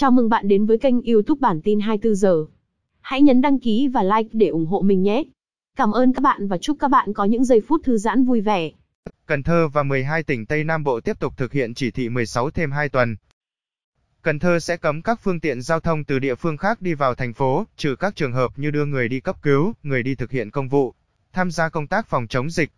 Chào mừng bạn đến với kênh YouTube bản tin 24 giờ. Hãy nhấn đăng ký và like để ủng hộ mình nhé. Cảm ơn các bạn và chúc các bạn có những giây phút thư giãn vui vẻ. Cần Thơ và 12 tỉnh Tây Nam Bộ tiếp tục thực hiện chỉ thị 16 thêm 2 tuần. Cần Thơ sẽ cấm các phương tiện giao thông từ địa phương khác đi vào thành phố, trừ các trường hợp như đưa người đi cấp cứu, người đi thực hiện công vụ, tham gia công tác phòng chống dịch.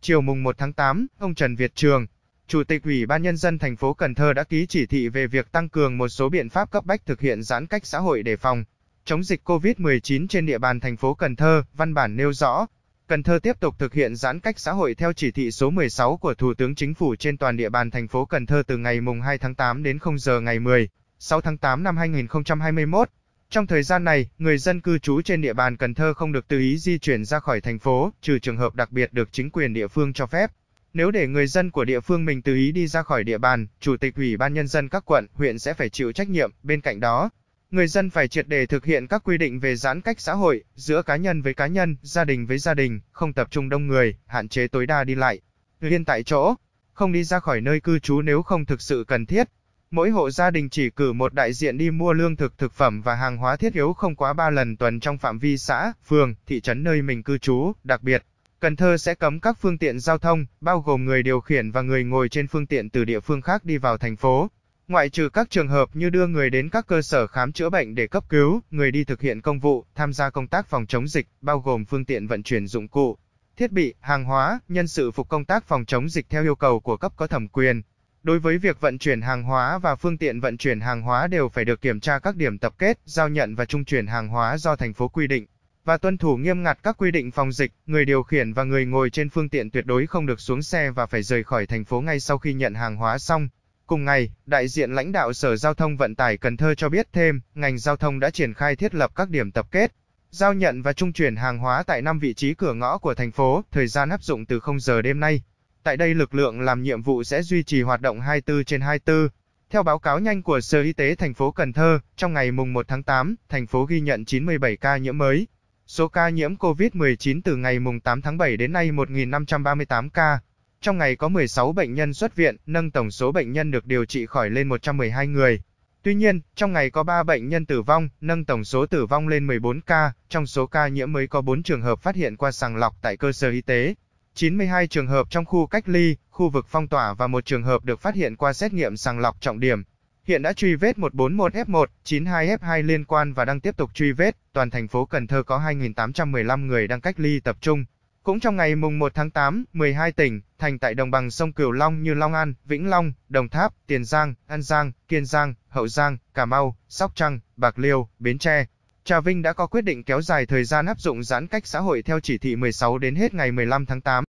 Chiều mùng 1 tháng 8, ông Trần Việt Trường, Chủ tịch Ủy ban Nhân dân thành phố Cần Thơ đã ký chỉ thị về việc tăng cường một số biện pháp cấp bách thực hiện giãn cách xã hội để phòng, chống dịch COVID-19 trên địa bàn thành phố Cần Thơ, văn bản nêu rõ, Cần Thơ tiếp tục thực hiện giãn cách xã hội theo chỉ thị số 16 của Thủ tướng Chính phủ trên toàn địa bàn thành phố Cần Thơ từ ngày mùng 2 tháng 8 đến 0 giờ ngày 10, 6 tháng 8 năm 2021. Trong thời gian này, người dân cư trú trên địa bàn Cần Thơ không được tự ý di chuyển ra khỏi thành phố, trừ trường hợp đặc biệt được chính quyền địa phương cho phép. Nếu để người dân của địa phương mình tự ý đi ra khỏi địa bàn, chủ tịch ủy ban nhân dân các quận, huyện sẽ phải chịu trách nhiệm. Bên cạnh đó, người dân phải triệt để thực hiện các quy định về giãn cách xã hội, giữa cá nhân với cá nhân, gia đình với gia đình, không tập trung đông người, hạn chế tối đa đi lại, hiện tại chỗ, không đi ra khỏi nơi cư trú nếu không thực sự cần thiết. Mỗi hộ gia đình chỉ cử một đại diện đi mua lương thực thực phẩm và hàng hóa thiết yếu không quá 3 lần tuần trong phạm vi xã, phường, thị trấn nơi mình cư trú, đặc biệt Cần Thơ sẽ cấm các phương tiện giao thông, bao gồm người điều khiển và người ngồi trên phương tiện từ địa phương khác đi vào thành phố, ngoại trừ các trường hợp như đưa người đến các cơ sở khám chữa bệnh để cấp cứu, người đi thực hiện công vụ, tham gia công tác phòng chống dịch, bao gồm phương tiện vận chuyển dụng cụ, thiết bị, hàng hóa, nhân sự phục công tác phòng chống dịch theo yêu cầu của cấp có thẩm quyền. Đối với việc vận chuyển hàng hóa và phương tiện vận chuyển hàng hóa đều phải được kiểm tra các điểm tập kết, giao nhận và trung chuyển hàng hóa do thành phố quy định và tuân thủ nghiêm ngặt các quy định phòng dịch, người điều khiển và người ngồi trên phương tiện tuyệt đối không được xuống xe và phải rời khỏi thành phố ngay sau khi nhận hàng hóa xong. Cùng ngày, đại diện lãnh đạo Sở Giao thông Vận tải Cần Thơ cho biết thêm, ngành giao thông đã triển khai thiết lập các điểm tập kết, giao nhận và trung chuyển hàng hóa tại 5 vị trí cửa ngõ của thành phố, thời gian áp dụng từ 0 giờ đêm nay. Tại đây lực lượng làm nhiệm vụ sẽ duy trì hoạt động 24 trên 24. Theo báo cáo nhanh của Sở Y tế thành phố Cần Thơ, trong ngày mùng 1 tháng 8, thành phố ghi nhận 97 ca nhiễm mới, Số ca nhiễm COVID-19 từ ngày 8 tháng 7 đến nay 1.538 ca. Trong ngày có 16 bệnh nhân xuất viện, nâng tổng số bệnh nhân được điều trị khỏi lên 112 người. Tuy nhiên, trong ngày có 3 bệnh nhân tử vong, nâng tổng số tử vong lên 14 ca, trong số ca nhiễm mới có 4 trường hợp phát hiện qua sàng lọc tại cơ sở y tế. 92 trường hợp trong khu cách ly, khu vực phong tỏa và một trường hợp được phát hiện qua xét nghiệm sàng lọc trọng điểm. Hiện đã truy vết 141F1, 92F2 liên quan và đang tiếp tục truy vết. Toàn thành phố Cần Thơ có 2.815 người đang cách ly tập trung. Cũng trong ngày mùng 1 tháng 8, 12 tỉnh, thành tại đồng bằng sông Cửu Long như Long An, Vĩnh Long, Đồng Tháp, Tiền Giang, An Giang, Kiên Giang, Hậu Giang, Cà Mau, Sóc Trăng, Bạc Liêu, Bến Tre, Trà Vinh đã có quyết định kéo dài thời gian áp dụng giãn cách xã hội theo chỉ thị 16 đến hết ngày 15 tháng 8.